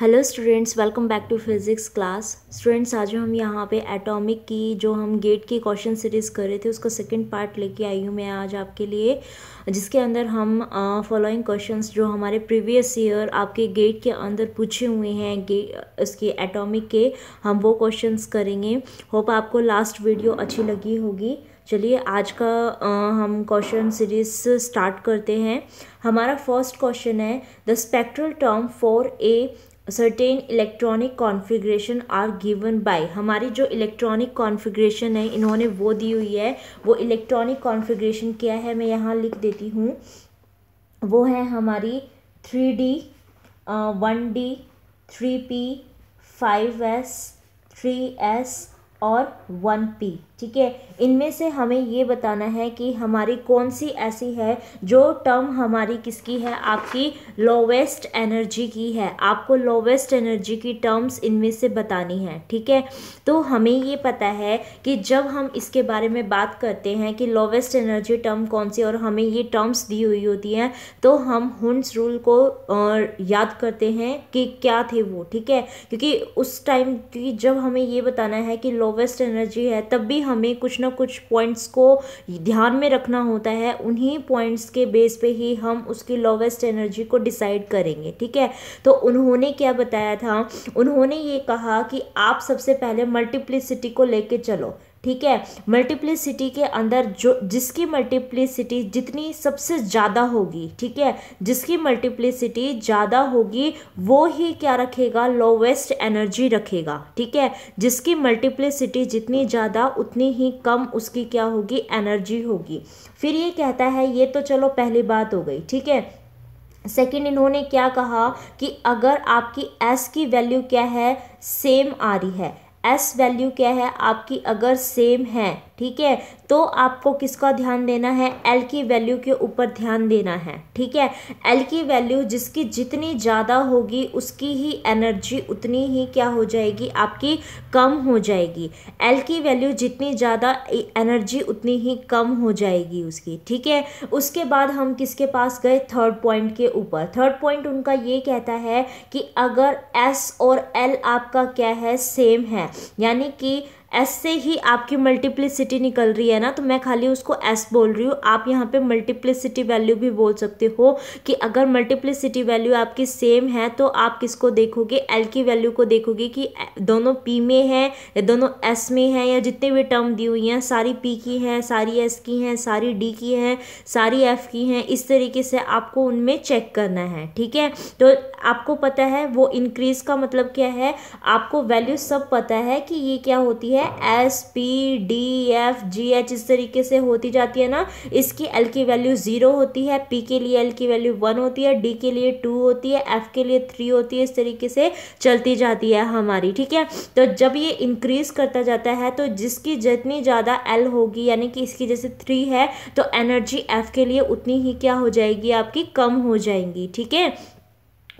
Hello students welcome back to physics class students आज हम यहाँ पे एटॉमिक की जो हम गेट की क्वेश्चन सीरीज़ कर रहे थे उसका सेकंड पार्ट लेके आई हूँ मैं आज आपके लिए जिसके अंदर हम फॉलोइंग क्वेश्चंस जो हमारे प्रीवियस ईयर आपके गेट के अंदर पूछे हुए हैं गेट उसके एटॉमिक के हम वो क्वेश्चन करेंगे होप आपको लास्ट वीडियो अच्छी लगी होगी चलिए आज का आ, हम क्वेश्चन सीरीज स्टार्ट करते हैं हमारा फर्स्ट क्वेश्चन है the spectral term for a certain electronic configuration are given by हमारी जो इलेक्ट्रॉनिक कॉन्फ़िगरेशन है इन्होंने वो दी हुई है वो इलेक्ट्रॉनिक कॉन्फ़िगरेशन क्या है मैं यहाँ लिख देती हूँ वो है हमारी three D one D three P five S three S और वन पी ठीक है इनमें से हमें ये बताना है कि हमारी कौन सी ऐसी है जो टर्म हमारी किसकी है आपकी लोवेस्ट एनर्जी की है आपको लोवेस्ट एनर्जी की टर्म्स इनमें से बतानी है ठीक है तो हमें ये पता है कि जब हम इसके बारे में बात करते हैं कि लोवेस्ट एनर्जी टर्म कौन सी और हमें ये टर्म्स दी हुई होती हैं तो हम हुंस रूल को याद करते हैं कि क्या थे वो ठीक है क्योंकि उस टाइम की जब हमें ये बताना है कि लोवेस्ट एनर्जी है तब भी हम हमें कुछ ना कुछ पॉइंट्स को ध्यान में रखना होता है उन्हीं पॉइंट्स के बेस पे ही हम उसकी लोवेस्ट एनर्जी को डिसाइड करेंगे ठीक है तो उन्होंने क्या बताया था उन्होंने ये कहा कि आप सबसे पहले मल्टीप्लिसिटी को लेके चलो ठीक है मल्टीप्लिसिटी के अंदर जो जिसकी मल्टीप्लिसिटी जितनी सबसे ज़्यादा होगी ठीक है जिसकी मल्टीप्लिसिटी ज़्यादा होगी वो ही क्या रखेगा लोवेस्ट एनर्जी रखेगा ठीक है जिसकी मल्टीप्लिसिटी जितनी ज़्यादा उतनी ही कम उसकी क्या होगी एनर्जी होगी फिर ये कहता है ये तो चलो पहली बात हो गई ठीक है सेकेंड इन्होंने क्या कहा कि अगर आपकी एस की वैल्यू क्या है सेम आ रही है एस वैल्यू क्या है आपकी अगर सेम है ठीक है तो आपको किसका ध्यान देना है एल की वैल्यू के ऊपर ध्यान देना है ठीक है एल की वैल्यू जिसकी जितनी ज़्यादा होगी उसकी ही एनर्जी उतनी ही क्या हो जाएगी आपकी कम हो जाएगी एल की वैल्यू जितनी ज़्यादा एनर्जी उतनी ही कम हो जाएगी उसकी ठीक है उसके बाद हम किसके पास गए थर्ड पॉइंट के ऊपर थर्ड पॉइंट उनका ये कहता है कि अगर एस और एल आपका क्या है सेम है यानी कि एस से ही आपकी मल्टीप्लिसिटी निकल रही है ना तो मैं खाली उसको एस बोल रही हूँ आप यहाँ पे मल्टीप्लिसिटी वैल्यू भी बोल सकते हो कि अगर मल्टीप्लिसिटी वैल्यू आपकी सेम है तो आप किसको देखोगे एल की वैल्यू को देखोगे कि दोनों पी में है या दोनों एस में है या जितने भी टर्म दी हुई हैं सारी पी की हैं सारी एस की हैं सारी डी की हैं सारी एफ की हैं इस तरीके से आपको उनमें चेक करना है ठीक है तो आपको पता है वो इंक्रीज़ का मतलब क्या है आपको वैल्यू सब पता है कि ये क्या होती है है S P D F G H इस तरीके से होती जाती है ना इसकी एल की वैल्यू ज़ीरो होती है पी के लिए एल की वैल्यू वन होती है डी के लिए टू होती है एफ के लिए थ्री होती है इस तरीके से चलती जाती है हमारी ठीक है तो जब ये इंक्रीज करता जाता है तो जिसकी जितनी ज़्यादा एल होगी यानी कि इसकी जैसे थ्री है तो एनर्जी एफ के लिए उतनी ही क्या हो जाएगी आपकी कम हो जाएंगी ठीक है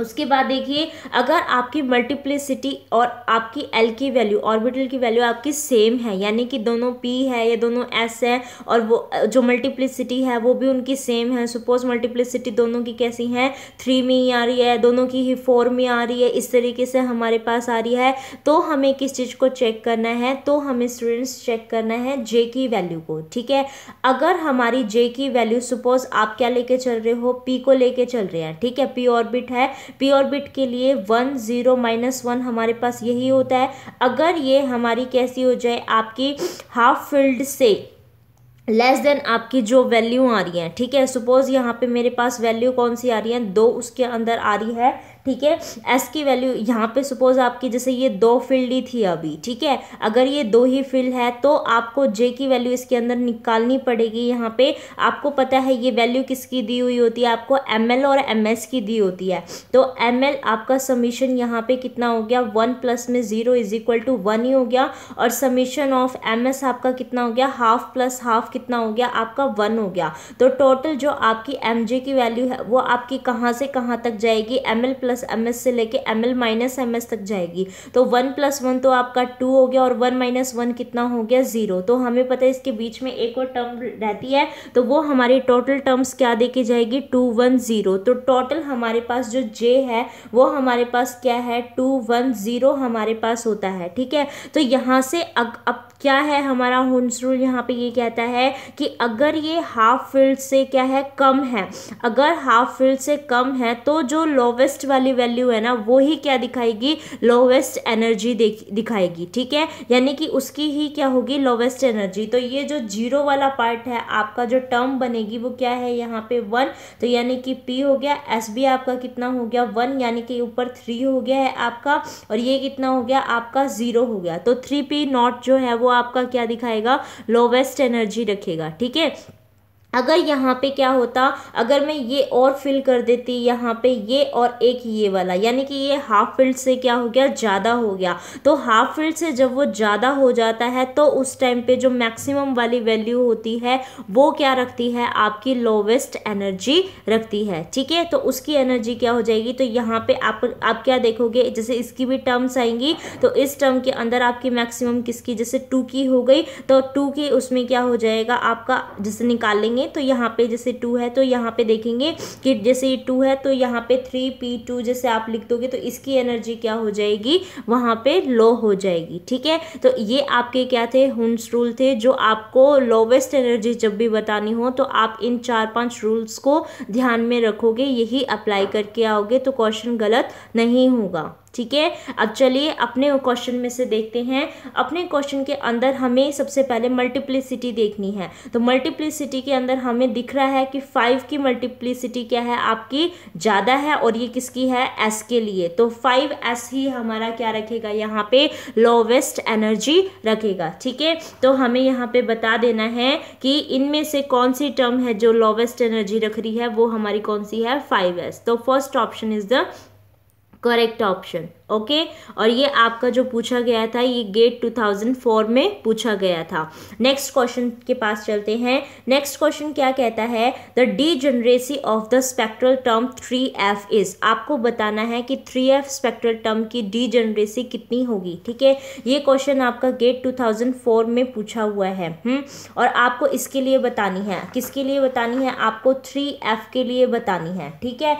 उसके बाद देखिए अगर आपकी मल्टीप्लिसिटी और आपकी एल की वैल्यू ऑर्बिटल की वैल्यू आपकी सेम है यानी कि दोनों पी है या दोनों एस है और वो जो मल्टीप्लिसिटी है वो भी उनकी सेम है सपोज मल्टीप्लिसिटी दोनों की कैसी है थ्री में ही आ रही है दोनों की ही फोर में आ रही है इस तरीके से हमारे पास आ रही है तो हमें किस चीज़ को चेक करना है तो हमें स्टूडेंट्स चेक करना है जे की वैल्यू को ठीक है अगर हमारी जे की वैल्यू सपोज आप क्या लेके चल रहे हो पी को लेके चल रहे हैं ठीक है पी ऑर्बिट है पी ऑर्बिट के लिए वन ज़ीरो माइनस वन हमारे पास यही होता है अगर ये हमारी कैसी हो जाए आपकी हाफ फील्ड से लेस देन आपकी जो वैल्यू आ रही है ठीक है सपोज़ यहाँ पे मेरे पास वैल्यू कौन सी आ रही है दो उसके अंदर आ रही है ठीक है एस की वैल्यू यहाँ पे सपोज आपकी जैसे ये दो फील्ड ही थी अभी ठीक है अगर ये दो ही फील्ड है तो आपको जे की वैल्यू इसके अंदर निकालनी पड़ेगी यहाँ पे आपको पता है ये वैल्यू किसकी दी हुई होती है आपको एम और एम की दी होती है तो एम आपका समीशन यहाँ पे कितना हो गया वन प्लस में zero is equal to one ही हो गया और समीशन ऑफ एम आपका कितना हो गया हाफ प्लस हाफ कितना हो गया आपका वन हो गया तो टोटल जो आपकी एम की वैल्यू है वो आपकी कहाँ से कहाँ तक जाएगी एम प्लस प्लस एम से लेके एम एल माइनस एम तक जाएगी तो वन प्लस वन तो आपका टू हो गया और वन माइनस वन कितना हो गया ज़ीरो तो हमें पता है इसके बीच में एक और टर्म रहती है तो वो हमारी टोटल टर्म्स क्या देके जाएगी टू वन ज़ीरो तो टोटल हमारे पास जो जे है वो हमारे पास क्या है टू वन ज़ीरो हमारे पास होता है ठीक है तो यहाँ से अग, अब क्या है हमारा होन्स रूल यहाँ पे ये कहता है कि अगर ये हाफ फील्ड से क्या है कम है अगर हाफ फील्ड से कम है तो जो लोवेस्ट वाली वाली वैल्यू है ना वो ही क्या दिखाएगी लोवेस्ट एनर्जी दिखाएगी ठीक है यानी कि उसकी ही क्या होगी लोवेस्ट एनर्जी तो ये जो जीरो वाला पार्ट है आपका जो टर्म बनेगी वो क्या है यहाँ पे वन तो यानी कि पी हो गया एस बी आपका कितना हो गया वन यानी कि ऊपर थ्री हो गया है आपका और ये कितना हो गया आपका जीरो हो गया तो थ्री पी नॉट जो है वो आपका क्या दिखाएगा लोवेस्ट एनर्जी रखेगा ठीक है अगर यहाँ पे क्या होता अगर मैं ये और फिल कर देती यहाँ पे ये और एक ये वाला यानी कि ये हाफ फिल्ड से क्या हो गया ज़्यादा हो गया तो हाफ फिल्ड से जब वो ज़्यादा हो जाता है तो उस टाइम पे जो मैक्सिमम वाली वैल्यू होती है वो क्या रखती है आपकी लोवेस्ट एनर्जी रखती है ठीक है तो उसकी एनर्जी क्या हो जाएगी तो यहाँ पर आप आप क्या देखोगे जैसे इसकी भी टर्म्स आएंगी तो इस टर्म के अंदर आपकी मैक्सिमम किसकी जैसे टू की हो गई तो टू की उसमें क्या हो जाएगा आपका जैसे निकालेंगे देखें तो यहाँ पे जैसे टू है तो यहाँ पे देखेंगे कि जैसे ये टू है तो यहाँ पे थ्री पी टू जैसे आप लिख दोगे तो इसकी एनर्जी क्या हो जाएगी वहाँ पे लो हो जाएगी ठीक है तो ये आपके क्या थे हुंस रूल थे जो आपको लोवेस्ट एनर्जी जब भी बतानी हो तो आप इन चार पाँच रूल्स को ध्यान में रखोगे यही अप्लाई करके आओगे तो क्वेश्चन गलत नहीं होगा ठीक है अब चलिए अपने क्वेश्चन में से देखते हैं अपने क्वेश्चन के अंदर हमें सबसे पहले मल्टीप्लिसिटी देखनी है तो मल्टीप्लिसिटी के अंदर हमें दिख रहा है कि फाइव की मल्टीप्लिसिटी क्या है आपकी ज़्यादा है और ये किसकी है एस के लिए तो फाइव एस ही हमारा क्या रखेगा यहाँ पे लोवेस्ट एनर्जी रखेगा ठीक है तो हमें यहाँ पे बता देना है कि इनमें से कौन सी टर्म है जो लोवेस्ट एनर्जी रख रही है वो हमारी कौन सी है फाइव एस तो first option is the correct option okay और ये आपका जो पूछा गया था ये गेट 2004 में पूछा गया था नेक्स्ट क्वेश्चन के पास चलते हैं नेक्स्ट क्वेश्चन क्या कहता है the degeneracy of the spectral term 3f is आपको बताना है कि 3f स्पेक्ट्रल टर्म की डी जनरेसी कितनी होगी ठीक है ये क्वेश्चन आपका गेट 2004 में पूछा हुआ है हुँ? हम्म? और आपको इसके लिए बतानी है किसके लिए बतानी है आपको एफ के लिए बतानी है ठीक है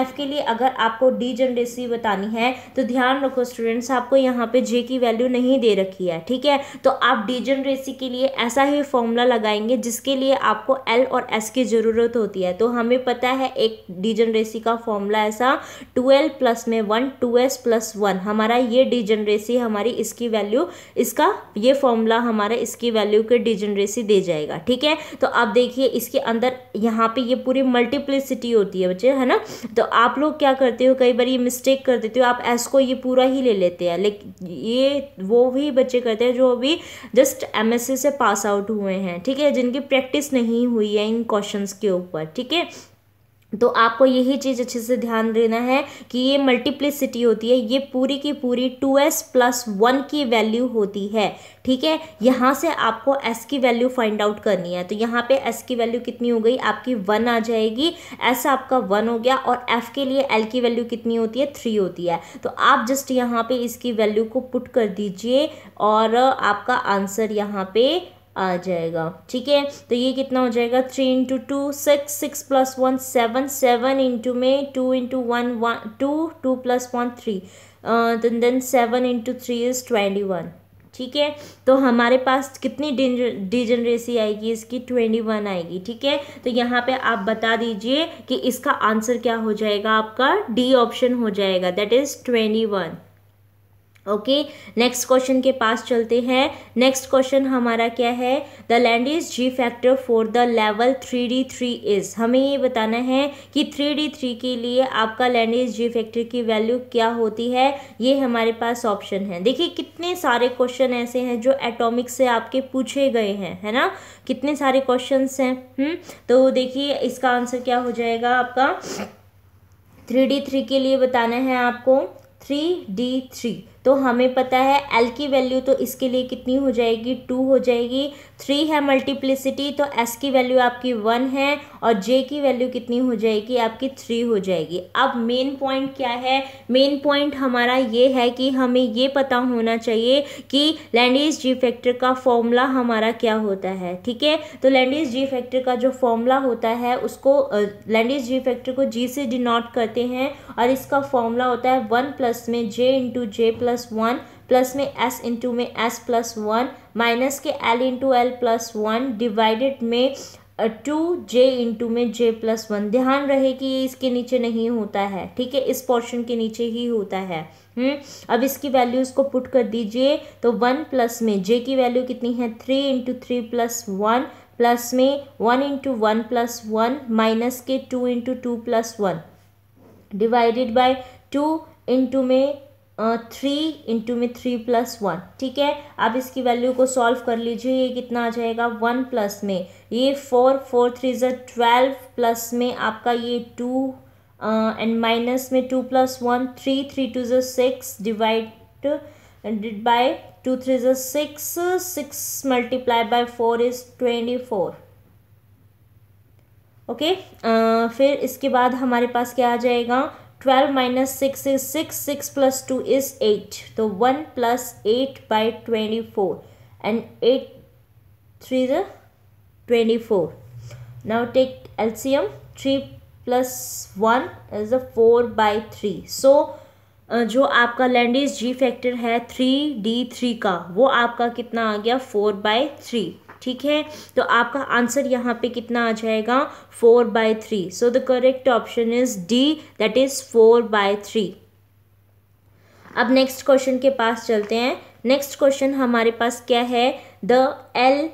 एफ के लिए अगर आपको डी जनरेसी बतानी है तो ध्यान रखो स्टूडेंट्स आपको यहाँ पे जे की वैल्यू नहीं दे रखी है ठीक है तो आप डीजनरेसी के लिए ऐसा ही फॉर्मूला लगाएंगे जिसके लिए आपको एल और एस की ज़रूरत होती है तो हमें पता है एक डीजनरेसी का फॉर्मूला ऐसा टू प्लस में one two S plus one हमारा ये डीजनरेसी हमारी इसकी वैल्यू इसका ये फॉर्मूला हमारा इसकी वैल्यू के डीजनरेसी दे जाएगा ठीक है तो आप देखिए इसके अंदर यहाँ पे ये पूरी मल्टीप्लिसिटी होती है बच्चे है ना तो आप लोग क्या करते हो कई बार ये मिस्टेक कर देते हो आप एस को ये पूरा ही ले लेते हैं लेकिन ये वो भी बच्चे करते हैं जो अभी जस्ट एम से पास आउट हुए हैं ठीक है जिनकी प्रैक्टिस नहीं हुई है इन क्वेश्चन के ऊपर ठीक है तो आपको यही चीज़ अच्छे से ध्यान देना है कि ये मल्टीप्लिसिटी होती है ये पूरी की पूरी टू एस प्लस वन की वैल्यू होती है ठीक है यहाँ से आपको एस की वैल्यू फाइंड आउट करनी है तो यहाँ पे एस की वैल्यू कितनी हो गई आपकी वन आ जाएगी s आपका वन हो गया और एफ के लिए एल की वैल्यू कितनी होती है थ्री होती है तो आप जस्ट यहाँ पर इसकी वैल्यू को पुट कर दीजिए और आपका आंसर यहाँ पर आ जाएगा ठीक है तो ये कितना हो जाएगा three into two six six plus one seven seven into में two into one one two two plus one three then seven into three is twenty one ठीक है तो हमारे पास कितनी डिजनरेसी आएगी इसकी ट्वेंटी वन आएगी ठीक है तो यहाँ पे आप बता दीजिए कि इसका आंसर क्या हो जाएगा आपका डी ऑप्शन हो जाएगा that is twenty one okay next question के पास चलते हैं नेक्स्ट क्वेश्चन हमारा क्या है the Landé's g factor for the level three D three is हमें ये बताना है कि थ्री डी थ्री के लिए आपका लैंड इज जी फैक्टर की वैल्यू क्या होती है ये हमारे पास ऑप्शन है देखिए कितने सारे क्वेश्चन ऐसे हैं जो एटॉमिक से आपके पूछे गए हैं है ना कितने सारे क्वेश्चन हैं हुँ? हम्म, तो देखिए इसका आंसर क्या हो जाएगा आपका थ्री डी थ्री के लिए बताना है आपको थ्री डी थ्री तो हमें पता है एल की वैल्यू तो इसके लिए कितनी हो जाएगी टू हो जाएगी थ्री है मल्टीप्लिसिटी तो एस की वैल्यू आपकी वन है और जे की वैल्यू कितनी हो जाएगी आपकी थ्री हो जाएगी अब मेन पॉइंट क्या है मेन पॉइंट हमारा ये है कि हमें ये पता होना चाहिए कि लैंडीज जी फैक्टर का फॉर्मूला हमारा क्या होता है ठीक है तो लैंडीज जी फैक्टर का जो फॉर्मूला होता है उसको लैंडीज जी फैक्टर को जी से डिनोट करते हैं और इसका फॉर्मूला होता है वन प्लस में J into J plus plus one plus में एस इंटू में एस प्लस वन माइनस के L into L plus one divided में टू जे इंटू में जे प्लस वन ध्यान रहे कि ये इसके नीचे नहीं होता है ठीक है इस पोर्शन के नीचे ही होता है हम्म अब इसकी वैल्यूज को पुट कर दीजिए तो वन प्लस में जे की वैल्यू कितनी है three into three plus one plus में one into one plus one minus के two into two plus one divided by two into में थ्री इंटू में थ्री प्लस वन ठीक है आप इसकी वैल्यू को सॉल्व कर लीजिए ये कितना आ जाएगा वन प्लस में ये फोर फोर थ्री जो ट्वेल्व प्लस में आपका ये टू एंड माइनस में two plus one three three two जो six divide by two three जो six six multiply by four is twenty four okay फिर इसके बाद हमारे पास क्या आ जाएगा twelve minus six is six six plus two is eight तो one plus eight by twenty four and eight three the twenty four now take एल्सियम three plus one is a four by three so जो आपका Landé's g factor है three D three का वो आपका कितना आ गया फोर बाई थ्री ठीक है तो आपका आंसर यहाँ पे कितना आ जाएगा four by three so the correct option is D that is four by three अब नेक्स्ट क्वेश्चन के पास चलते हैं नेक्स्ट क्वेश्चन हमारे पास क्या है the L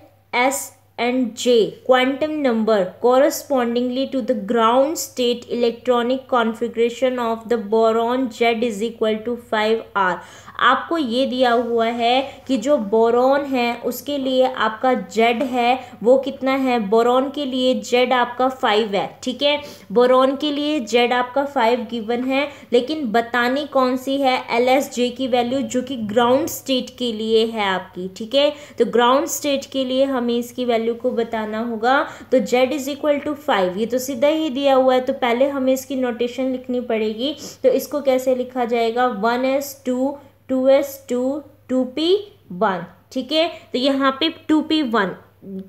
S and J quantum number correspondingly to the ground state electronic configuration of the boron Z is equal to five are आपको ये दिया हुआ है कि जो बोरोन है उसके लिए आपका जेड है वो कितना है बोरोन के लिए जेड आपका फाइव है ठीक है बोरोन के लिए जेड आपका फाइव गिवन है लेकिन बतानी कौन सी है एल एस जे की वैल्यू जो कि ग्राउंड स्टेट के लिए है आपकी ठीक है तो ग्राउंड स्टेट के लिए हमें इसकी वैल्यू को बताना होगा तो Z is equal to five ये तो सीधा ही दिया हुआ है तो पहले हमें इसकी नोटेशन लिखनी पड़ेगी तो इसको कैसे लिखा जाएगा one S two two S two two P one ठीक है तो यहाँ पे two P one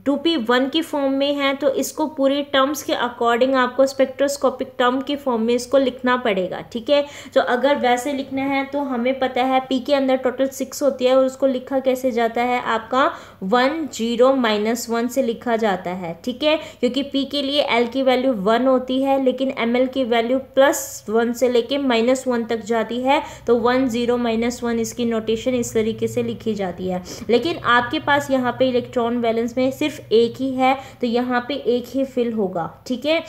two P one की फॉर्म में है तो इसको पूरे टर्म्स के अकॉर्डिंग आपको स्पेक्ट्रोस्कोपिक टर्म के फॉर्म में इसको लिखना पड़ेगा ठीक है तो अगर वैसे लिखना है तो हमें पता है पी के अंदर टोटल सिक्स होती है और उसको लिखा कैसे जाता है आपका वन जीरो माइनस वन से लिखा जाता है ठीक है क्योंकि पी के लिए एल की वैल्यू वन होती है लेकिन एम एल की वैल्यू प्लस वन से लेके माइनस वन तक जाती है तो वन जीरो माइनस वन इसकी नोटेशन इस तरीके से लिखी जाती है लेकिन आपके पास यहाँ पे इलेक्ट्रॉन बैलेंस में सिर्फ एक ही है तो यहाँ पे एक ही फिल होगा ठीक है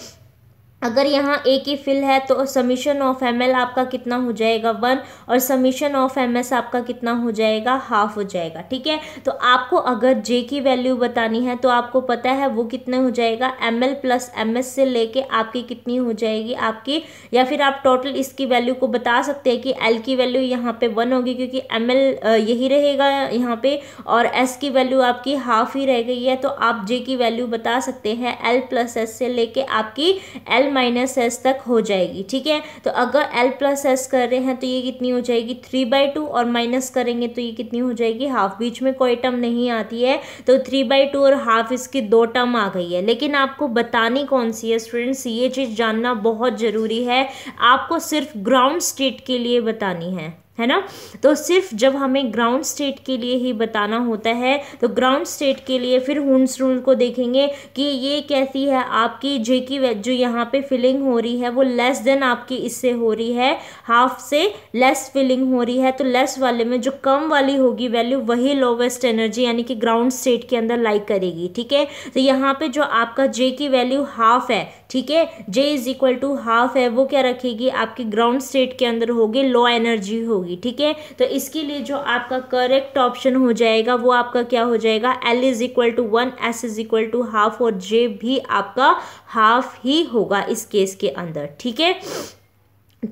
अगर यहाँ ए की फिल है तो समीशन ऑफ एम एल आपका कितना हो जाएगा वन और समीशन ऑफ एम एस आपका कितना हो जाएगा हाफ हो जाएगा ठीक है तो आपको अगर जे की वैल्यू बतानी है तो आपको पता है वो कितना हो जाएगा M L plus M S से लेके आपकी कितनी हो जाएगी आपकी या फिर आप टोटल इसकी वैल्यू को बता सकते हैं कि एल की वैल्यू यहाँ पे वन होगी क्योंकि एम एल यही रहेगा यहाँ पे और एस की वैल्यू आपकी हाफ ही रह गई है तो आप जे की वैल्यू बता सकते हैं एल प्लस एस से लेके आपकी एल एल माइनस एस तक हो जाएगी ठीक है तो अगर एल प्लस एस कर रहे हैं तो ये कितनी हो जाएगी थ्री बाई टू और माइनस करेंगे तो ये कितनी हो जाएगी हाफ बीच में कोई टर्म नहीं आती है तो थ्री बाई टू और हाफ इसकी दो टर्म आ गई है लेकिन आपको बतानी कौन सी है स्टूडेंट्स ये चीज़ जानना बहुत ज़रूरी है आपको सिर्फ ग्राउंड स्टेट के लिए बतानी है है ना तो सिर्फ जब हमें ग्राउंड स्टेट के लिए ही बताना होता है तो ग्राउंड स्टेट के लिए फिर हुंस रूल को देखेंगे कि ये कैसी है आपकी जे की जो यहाँ पे फिलिंग हो रही है वो लेस देन आपकी इससे हो रही है हाफ से लेस फिलिंग हो रही है तो लेस वाले में जो कम वाली होगी वैल्यू वही लोवेस्ट एनर्जी यानी कि ग्राउंड स्टेट के अंदर लाइक करेगी ठीक है तो यहाँ पे जो आपका जे की वैल्यू हाफ है ठीक है J is equal to half है वो क्या रखेगी आपकी ग्राउंड स्टेट के अंदर होगी लो एनर्जी होगी होंगी ठीक है तो इसके लिए जो आपका करेक्ट ऑप्शन हो जाएगा वो आपका क्या हो जाएगा L is equal to one S is equal to half और जे भी आपका हाफ ही होगा इस केस के अंदर ठीक है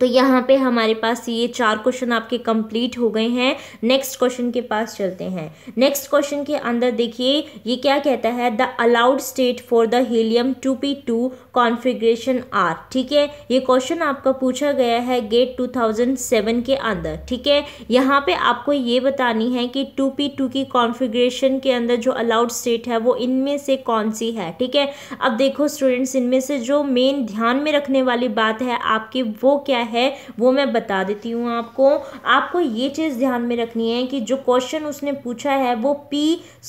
तो यहाँ पे हमारे पास ये चार क्वेश्चन आपके कंप्लीट हो गए हैं नेक्स्ट क्वेश्चन के पास चलते हैं नेक्स्ट क्वेश्चन के अंदर देखिए ये क्या कहता है the allowed state for the helium two P two configuration are ठीक है ये क्वेश्चन आपका पूछा गया है गेट 2007 के अंदर ठीक है यहाँ पे आपको ये बतानी है कि 2p2 की कॉन्फ़िगरेशन के अंदर जो अलाउड स्टेट है वो इनमें से कौन सी है ठीक है अब देखो स्टूडेंट्स इनमें से जो मेन ध्यान में रखने वाली बात है आपकी वो क्या है वो मैं बता देती हूँ आपको आपको ये चीज़ ध्यान में रखनी है कि जो क्वेश्चन उसने पूछा है वो पी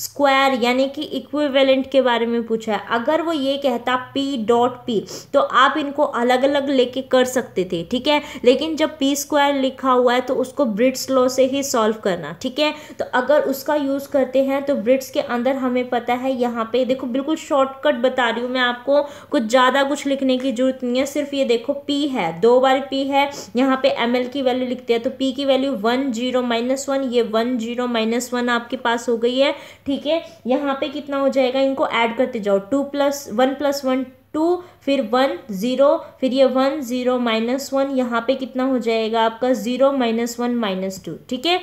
स्क्वायर यानी कि इक्विवेलेंट के बारे में पूछा है अगर वो ये कहता पी डॉट डॉट पी तो आप इनको अलग अलग लेके कर सकते थे ठीक है लेकिन जब पी स्क्वायर लिखा हुआ है तो उसको ब्रिट्स लॉ से ही सॉल्व करना ठीक है तो अगर उसका यूज़ करते हैं तो ब्रिट्स के अंदर हमें पता है यहाँ पे देखो बिल्कुल शॉर्टकट बता रही हूँ मैं आपको कुछ ज़्यादा कुछ लिखने की जरूरत नहीं है सिर्फ ये देखो पी है दो बार पी है यहाँ पे एम की वैल्यू लिखते हैं तो पी की value one zero minus one ये वन जीरो माइनस वन आपके पास हो गई है ठीक है यहाँ पे कितना हो जाएगा इनको ऐड करते जाओ two plus one plus one two फिर वन ज़ीरो फिर ये वन ज़ीरो माइनस वन यहाँ पे कितना हो जाएगा आपका zero minus one minus two ठीक है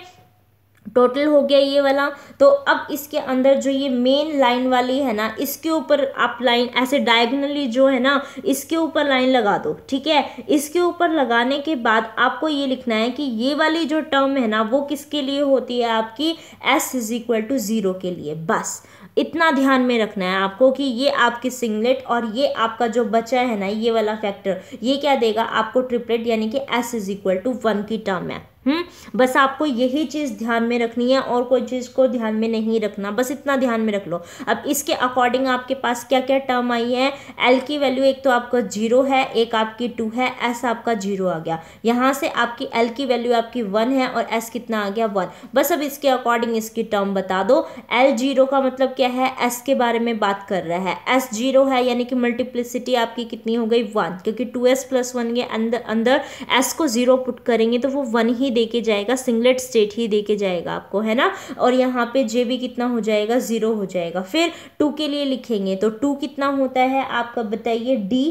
टोटल हो गया ये वाला तो अब इसके अंदर जो ये मेन लाइन वाली है ना इसके ऊपर आप लाइन ऐसे डायगनली जो है ना इसके ऊपर लाइन लगा दो ठीक है इसके ऊपर लगाने के बाद आपको ये लिखना है कि ये वाली जो टर्म है ना वो किसके लिए होती है आपकी S is equal to zero के लिए बस इतना ध्यान में रखना है आपको कि ये आपकी सिंगलेट और ये आपका जो बचा है ना ये वाला फैक्टर ये क्या देगा आपको ट्रिपलेट यानी कि S is equal to one की टर्म है हम्म बस आपको यही चीज़ ध्यान में रखनी है और कोई चीज़ को ध्यान में नहीं रखना बस इतना ध्यान में रख लो अब इसके अकॉर्डिंग आपके पास क्या क्या टर्म आई है एल की वैल्यू एक तो आपका जीरो है एक आपकी टू है एस आपका जीरो आ गया यहाँ से आपकी एल की वैल्यू आपकी वन है और एस कितना आ गया वन बस अब इसके अकॉर्डिंग इसकी टर्म बता दो एल जीरो का मतलब क्या है एस के बारे में बात कर रहा है एस जीरो है यानी कि मल्टीप्लिसिटी आपकी कितनी हो गई वन क्योंकि टू एस प्लस वन के अंदर अंदर एस को जीरो पुट करेंगे तो वो वन ही दे के जाएगा सिंगलेट स्टेट ही दे के जाएगा आपको है ना और यहाँ पे जे भी कितना हो जाएगा ज़ीरो हो जाएगा फिर टू के लिए लिखेंगे तो टू कितना होता है आपका बताइए डी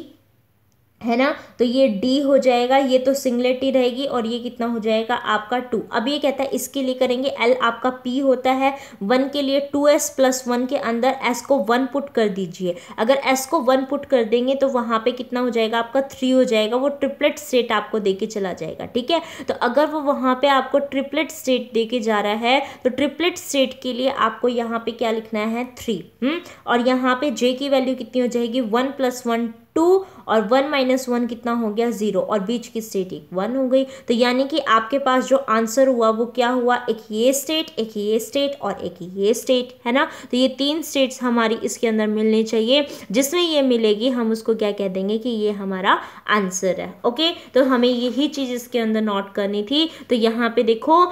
है ना तो ये डी हो जाएगा ये तो सिंगलेट ही रहेगी और ये कितना हो जाएगा आपका टू अब ये कहता है इसके लिए करेंगे एल आपका पी होता है वन के लिए टू एस प्लस वन के अंदर एस को वन पुट कर दीजिए अगर एस को वन पुट कर देंगे तो वहाँ पे कितना हो जाएगा आपका थ्री हो जाएगा वो ट्रिपलेट स्टेट आपको दे के चला जाएगा ठीक है तो अगर वो वहाँ पर आपको ट्रिपलेट स्टेट दे के जा रहा है तो ट्रिपलेट स्टेट के लिए आपको यहाँ पे क्या लिखना है थ्री हम्म? और यहाँ पर जे की वैल्यू कितनी हो जाएगी वन प्लस वन टू और वन माइनस वन कितना हो गया ज़ीरो और बीच की स्टेट एक वन हो गई तो यानी कि आपके पास जो आंसर हुआ वो क्या हुआ एक ये स्टेट एक ये स्टेट और एक ये स्टेट है ना तो ये तीन स्टेट्स हमारी इसके अंदर मिलनी चाहिए जिसमें ये मिलेगी हम उसको क्या कह देंगे कि ये हमारा आंसर है ओके तो हमें यही चीज़ इसके अंदर नोट करनी थी तो यहाँ पे देखो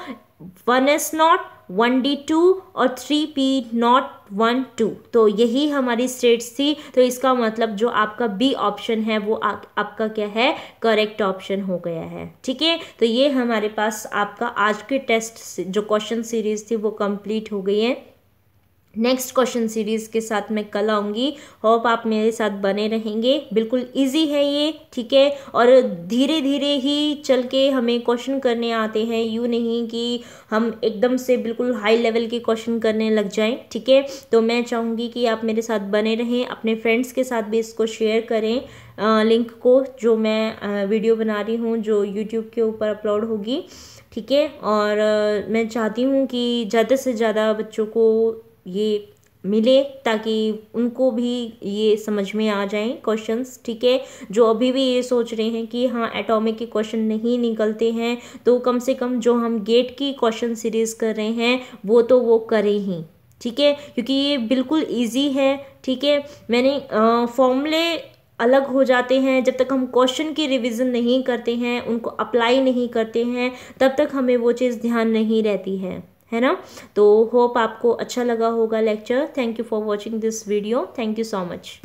one S not one D two और three P not one two तो यही हमारी स्टेट्स थी तो इसका मतलब जो आपका बी ऑप्शन है वो आ, आपका क्या है करेक्ट ऑप्शन हो गया है ठीक है तो ये हमारे पास आपका आज के टेस्ट जो क्वेश्चन सीरीज थी वो कंप्लीट हो गई है नेक्स्ट क्वेश्चन सीरीज़ के साथ मैं कल आऊँगी होप आप मेरे साथ बने रहेंगे बिल्कुल इजी है ये ठीक है और धीरे धीरे ही चल के हमें क्वेश्चन करने आते हैं यूँ नहीं कि हम एकदम से बिल्कुल हाई लेवल के क्वेश्चन करने लग जाएं ठीक है तो मैं चाहूँगी कि आप मेरे साथ बने रहें अपने फ्रेंड्स के साथ भी इसको शेयर करें आ, लिंक को जो मैं वीडियो बना रही हूँ जो यूट्यूब के ऊपर अपलोड होगी ठीक है और आ, मैं चाहती हूँ कि ज़्यादा से ज़्यादा बच्चों को ये मिले ताकि उनको भी ये समझ में आ जाएं क्वेश्चंस ठीक है जो अभी भी ये सोच रहे हैं कि हाँ एटॉमिक के क्वेश्चन नहीं निकलते हैं तो कम से कम जो हम गेट की क्वेश्चन सीरीज़ कर रहे हैं वो तो वो करें ही ठीक है क्योंकि ये बिल्कुल इजी है ठीक है मैंने फॉर्मूले अलग हो जाते हैं जब तक हम क्वेश्चन की रिवीजन नहीं करते हैं उनको अप्लाई नहीं करते हैं तब तक हमें वो चीज़ ध्यान नहीं रहती है है ना तो होप आपको अच्छा लगा होगा lecture thank you for watching this video thank you so much